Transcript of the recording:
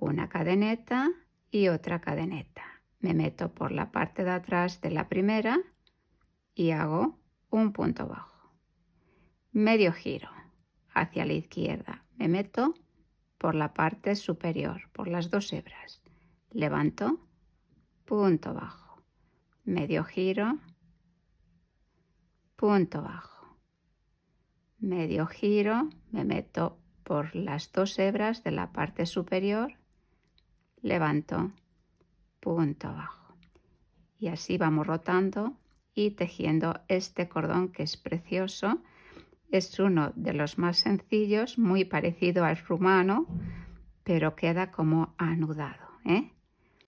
una cadeneta y otra cadeneta. Me meto por la parte de atrás de la primera y hago un punto bajo. Medio giro hacia la izquierda. Me meto por la parte superior, por las dos hebras. Levanto, punto bajo. Medio giro, punto bajo. Medio giro, me meto por las dos hebras de la parte superior levanto, punto abajo Y así vamos rotando y tejiendo este cordón que es precioso. Es uno de los más sencillos, muy parecido al rumano, pero queda como anudado. ¿eh?